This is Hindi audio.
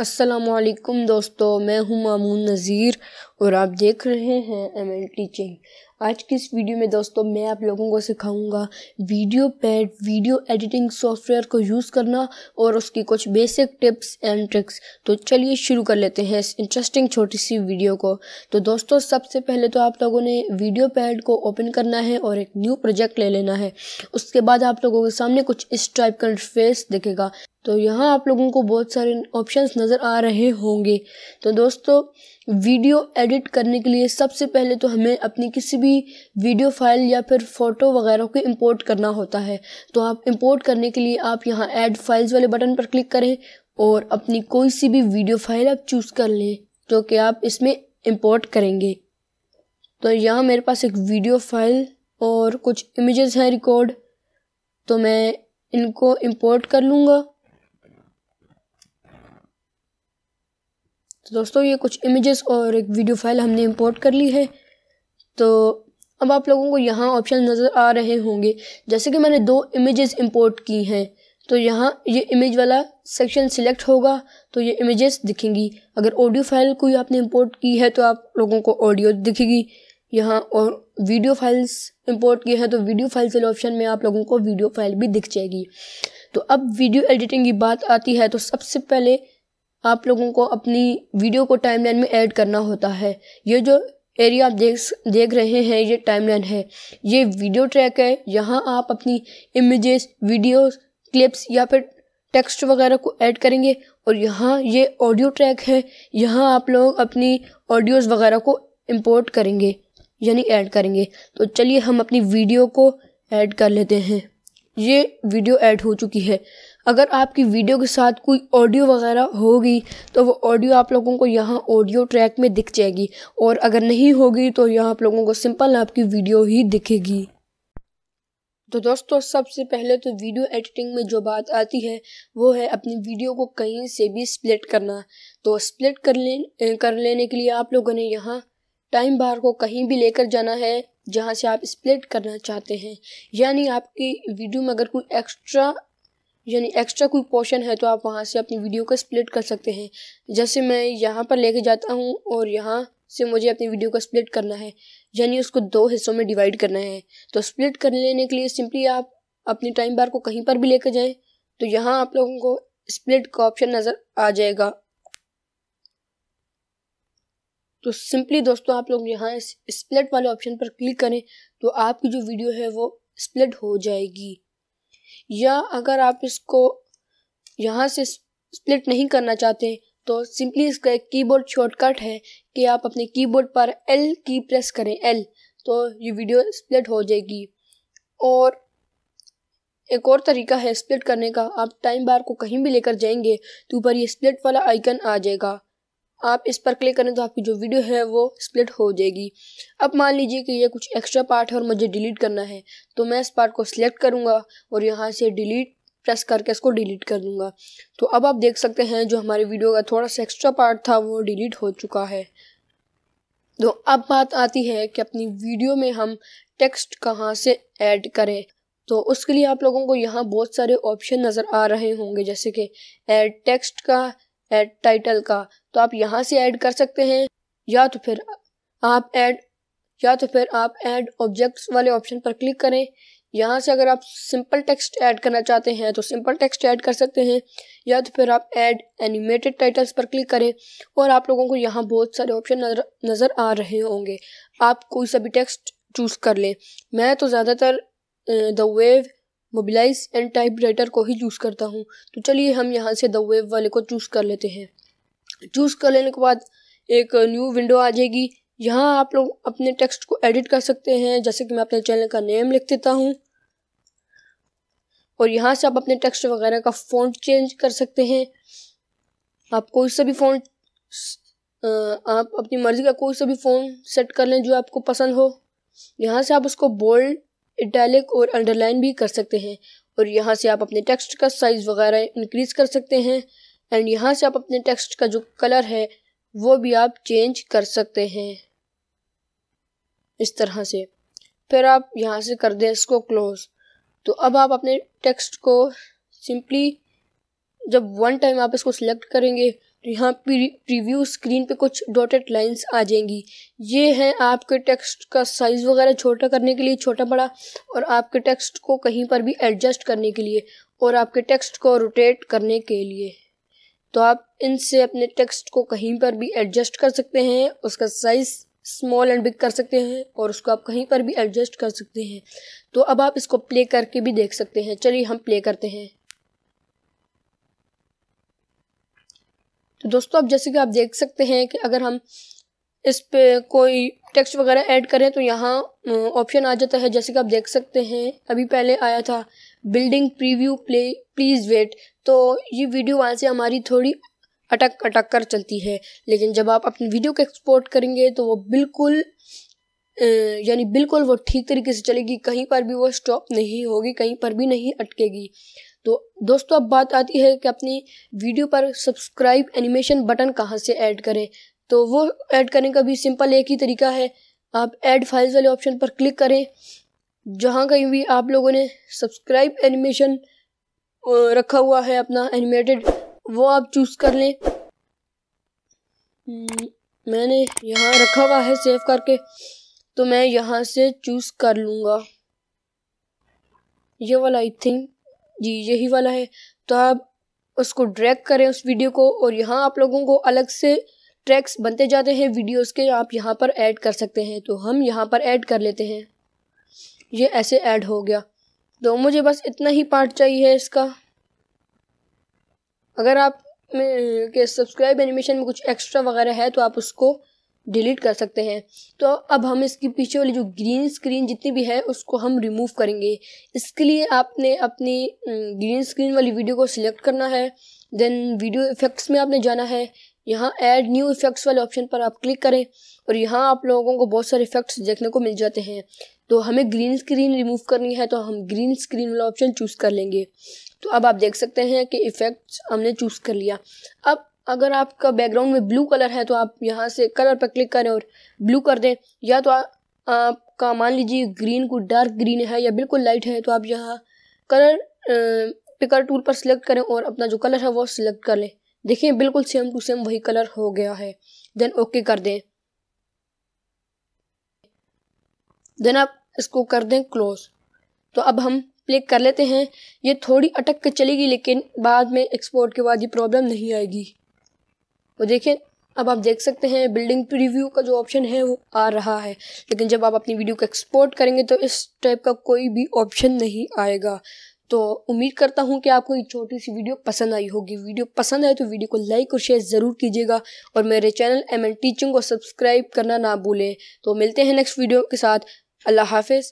असलकुम दोस्तों मैं हूं मामून नज़ीर और आप देख रहे हैं एम एल टीचिंग आज की इस वीडियो में दोस्तों मैं आप लोगों को सिखाऊंगा video pad video editing software को यूज़ करना और उसकी कुछ बेसिक टिप्स एंड ट्रिक्स तो चलिए शुरू कर लेते हैं इस इंटरेस्टिंग छोटी सी वीडियो को तो दोस्तों सबसे पहले तो आप लोगों ने वीडियो पैड को ओपन करना है और एक न्यू प्रोजेक्ट ले लेना है उसके बाद आप लोगों के सामने कुछ इस टाइप का फेस दिखेगा तो यहाँ आप लोगों को बहुत सारे ऑप्शंस नज़र आ रहे होंगे तो दोस्तों वीडियो एडिट करने के लिए सबसे पहले तो हमें अपनी किसी भी वीडियो फाइल या फिर फ़ोटो वगैरह को इंपोर्ट करना होता है तो आप इंपोर्ट करने के लिए आप यहाँ ऐड फाइल्स वाले बटन पर क्लिक करें और अपनी कोई सी भी वीडियो फाइल आप चूज़ कर लें जो कि आप इसमें इम्पोर्ट करेंगे तो यहाँ मेरे पास एक वीडियो फाइल और कुछ इमेजेस हैं रिकॉर्ड तो मैं इनको इम्पोर्ट कर लूँगा दोस्तों ये कुछ इमेजेस और एक वीडियो फाइल हमने इंपोर्ट कर ली है तो अब आप लोगों को यहाँ ऑप्शन नज़र आ रहे होंगे जैसे कि मैंने दो इमेजेस इंपोर्ट की हैं तो यहाँ ये इमेज वाला सेक्शन सिलेक्ट होगा तो ये इमेजेस दिखेंगी अगर ऑडियो फाइल कोई आपने इंपोर्ट की है तो आप लोगों को ऑडियो दिखेगी यहाँ और वीडियो फाइल्स इंपोर्ट किए हैं तो वीडियो फाइल्स वाले ऑप्शन में आप लोगों को वीडियो फाइल भी दिख जाएगी तो अब वीडियो एडिटिंग की बात आती है तो सबसे पहले आप लोगों को अपनी वीडियो को टाइमलाइन में ऐड करना होता है ये जो एरिया आप देख देख रहे हैं ये टाइमलाइन है ये वीडियो ट्रैक है यहाँ आप अपनी इमेजेस वीडियोस क्लिप्स या फिर टेक्स्ट वगैरह को ऐड करेंगे और यहाँ ये ऑडियो ट्रैक है यहाँ आप लोग अपनी ऑडियोज़ वगैरह को इंपोर्ट करेंगे यानी ऐड करेंगे तो चलिए हम अपनी वीडियो को ऐड कर लेते हैं ये वीडियो ऐड हो चुकी है अगर आपकी वीडियो के साथ कोई ऑडियो वगैरह होगी तो वो ऑडियो आप लोगों को यहाँ ऑडियो ट्रैक में दिख जाएगी और अगर नहीं होगी तो यहाँ आप लोगों को सिंपल आपकी वीडियो ही दिखेगी तो दोस्तों सबसे पहले तो वीडियो एडिटिंग में जो बात आती है वो है अपनी वीडियो को कहीं से भी स्प्लिट करना तो स्प्लिट कर ले कर लेने के लिए आप लोगों ने यहाँ टाइम बार को कहीं भी लेकर जाना है जहाँ से आप स्प्लिट करना चाहते हैं यानी आपकी वीडियो में अगर कोई एक्स्ट्रा यानी एक्स्ट्रा कोई पोर्शन है तो आप वहाँ से अपनी वीडियो को स्प्लिट कर सकते हैं जैसे मैं यहाँ पर लेके जाता हूँ और यहाँ से मुझे अपनी वीडियो को स्प्लिट करना है यानी उसको दो हिस्सों में डिवाइड करना है तो स्प्लिट कर लेने के लिए सिंपली आप अपनी टाइम बार को कहीं पर भी लेकर जाएं तो यहाँ आप लोगों को स्प्लिट का ऑप्शन नज़र आ जाएगा तो सिंपली दोस्तों आप लोग यहाँ स्प्लिट वाले ऑप्शन पर क्लिक करें तो आपकी जो वीडियो है वो स्प्लिट हो जाएगी या अगर आप इसको यहाँ से स्प्लिट नहीं करना चाहते तो सिंपली इसका एक कीबोर्ड शॉर्टकट है कि आप अपने कीबोर्ड पर एल की प्रेस करें एल तो ये वीडियो स्प्लिट हो जाएगी और एक और तरीका है स्प्लिट करने का आप टाइम बार को कहीं भी लेकर जाएंगे तो ऊपर ये स्प्लिट वाला आइकन आ जाएगा आप इस पर क्लिक करें तो आपकी जो वीडियो है वो स्प्लिट हो जाएगी अब मान लीजिए कि ये कुछ एक्स्ट्रा पार्ट है और मुझे डिलीट करना है तो मैं इस पार्ट को सिलेक्ट करूँगा और यहाँ से डिलीट प्रेस करके इसको डिलीट कर दूँगा तो अब आप देख सकते हैं जो हमारे वीडियो का थोड़ा सा एक्स्ट्रा पार्ट था वो डिलीट हो चुका है तो अब बात आती है कि अपनी वीडियो में हम टेक्स्ट कहाँ से ऐड करें तो उसके लिए आप लोगों को यहाँ बहुत सारे ऑप्शन नज़र आ रहे होंगे जैसे कि एड टेक्स्ट का एड टाइटल का तो आप यहाँ से ऐड कर सकते हैं या तो फिर आप ऐड या तो फिर आप ऐड ऑब्जेक्ट्स वाले ऑप्शन पर क्लिक करें यहाँ से अगर आप सिंपल टेक्स्ट ऐड करना चाहते हैं तो सिंपल टेक्स्ट ऐड कर सकते हैं या तो फिर आप ऐड एनिमेटेड टाइटल्स पर क्लिक करें और आप लोगों को यहाँ बहुत सारे ऑप्शन नज़र नज़र आ रहे होंगे आप कोई सा भी टेक्स्ट चूज़ कर लें मैं तो ज़्यादातर the wave mobilize and typewriter को ही चूज़ करता हूँ तो चलिए हम यहाँ से द वेब वाले को चूज़ कर लेते हैं चूज़ कर लेने के बाद एक न्यू विंडो आ जाएगी यहाँ आप लोग अपने टेक्स्ट को एडिट कर सकते हैं जैसे कि मैं अपने चैनल का नेम लिख देता हूँ और यहाँ से आप अपने टेक्स्ट वगैरह का फ़ॉन्ट चेंज कर सकते हैं आप कोई सा भी फ़ॉन्ट आप अपनी मर्ज़ी का कोई सा भी फ़ोन सेट कर लें जो आपको पसंद हो यहाँ से आप उसको बोल्ड इटैलिक और अंडरलाइन भी कर सकते हैं और यहाँ से आप अपने टेक्स्ट का साइज़ वगैरह इंक्रीज़ कर सकते हैं एंड यहाँ से आप अपने टेक्स्ट का जो कलर है वो भी आप चेंज कर सकते हैं इस तरह से फिर आप यहाँ से कर दें इसको क्लोज़ तो अब आप अपने टेक्स्ट को सिंपली जब वन टाइम आप इसको सिलेक्ट करेंगे यहाँ प्रीव्यू स्क्रीन पे कुछ डॉटेड लाइंस आ जाएंगी ये हैं आपके टेक्स्ट का साइज़ वगैरह छोटा करने के लिए छोटा बड़ा और आपके टेक्स्ट को कहीं पर भी एडजस्ट करने के लिए और आपके टेक्स्ट को रोटेट करने के लिए तो आप इनसे अपने टेक्स्ट को कहीं पर भी एडजस्ट कर सकते हैं उसका साइज़ स्मॉल एंड बिग कर सकते हैं और उसको आप कहीं पर भी एडजस्ट कर सकते हैं तो अब आप इसको प्ले करके भी देख सकते हैं चलिए हम प्ले करते हैं तो दोस्तों अब जैसे कि आप देख सकते हैं कि अगर हम इस पर कोई टेक्स्ट वगैरह ऐड करें तो यहाँ ऑप्शन आ जाता है जैसे कि आप देख सकते हैं अभी पहले आया था building preview play please wait तो ये वीडियो वहाँ से हमारी थोड़ी अटक अटक कर चलती है लेकिन जब आप अपनी वीडियो को एक्सपोर्ट करेंगे तो वो बिल्कुल यानी बिल्कुल वो ठीक तरीके से चलेगी कहीं पर भी वो स्टॉप नहीं होगी कहीं पर भी नहीं अटकेगी तो दोस्तों अब बात आती है कि अपनी वीडियो पर सब्सक्राइब एनिमेशन बटन कहाँ से ऐड करें तो वो ऐड करने का भी सिंपल एक ही तरीका है आप ऐड फाइल्स वाले ऑप्शन पर क्लिक करें जहाँ कहीं भी आप लोगों ने सब्सक्राइब एनिमेशन रखा हुआ है अपना एनिमेटेड वो आप चूज़ कर लें हम्म, मैंने यहाँ रखा हुआ है सेव करके तो मैं यहाँ से चूज़ कर लूँगा ये वाला आई थिंक जी यही वाला है तो आप उसको ड्रैग करें उस वीडियो को और यहाँ आप लोगों को अलग से ट्रैक्स बनते जाते हैं वीडियोस के आप यहाँ पर ऐड कर सकते हैं तो हम यहाँ पर ऐड कर लेते हैं ये ऐसे ऐड हो गया तो मुझे बस इतना ही पार्ट चाहिए इसका अगर आप में के सब्सक्राइब एनिमेशन में कुछ एक्स्ट्रा वगैरह है तो आप उसको डिलीट कर सकते हैं तो अब हम इसके पीछे वाली जो ग्रीन स्क्रीन जितनी भी है उसको हम रिमूव करेंगे इसके लिए आपने अपनी ग्रीन स्क्रीन वाली वीडियो को सिलेक्ट करना है देन वीडियो इफ़ेक्ट्स में आपने जाना है यहाँ ऐड न्यू इफ़ेक्ट्स वाले ऑप्शन पर आप क्लिक करें और यहाँ आप लोगों को बहुत सारे इफ़ेक्ट्स देखने को मिल जाते हैं तो हमें ग्रीन स्क्रीन रिमूव करनी है तो हम ग्रीन स्क्रीन वाला ऑप्शन चूज़ कर लेंगे तो अब आप देख सकते हैं कि इफ़ेक्ट्स हमने चूज़ कर लिया अब अगर आपका बैकग्राउंड में ब्लू कलर है तो आप यहाँ से कलर पर क्लिक करें और ब्लू कर दें या तो आ, आपका मान लीजिए ग्रीन को डार्क ग्रीन है या बिल्कुल लाइट है तो आप यहाँ कलर पिकर टूल पर सिलेक्ट करें और अपना जो कलर है वो सिलेक्ट कर लें देखिए बिल्कुल सेम टू सेम वही कलर हो गया है देन ओके कर दें देन आप इसको कर दें क्लोज तो अब हम प्ले कर लेते हैं ये थोड़ी अटक के चलेगी लेकिन बाद में एक्सपोर्ट के बाद ये प्रॉब्लम नहीं आएगी और देखिए अब आप देख सकते हैं बिल्डिंग प्रीव्यू का जो ऑप्शन है वो आ रहा है लेकिन जब आप अपनी वीडियो को एक्सपोर्ट करेंगे तो इस टाइप का कोई भी ऑप्शन नहीं आएगा तो उम्मीद करता हूँ कि आपको ये छोटी सी वीडियो पसंद आई होगी वीडियो पसंद आए तो वीडियो को लाइक और शेयर ज़रूर कीजिएगा और मेरे चैनल एम एन टीचिंग को सब्सक्राइब करना ना भूलें तो मिलते हैं नेक्स्ट वीडियो के साथ अल्लाह हाफिज़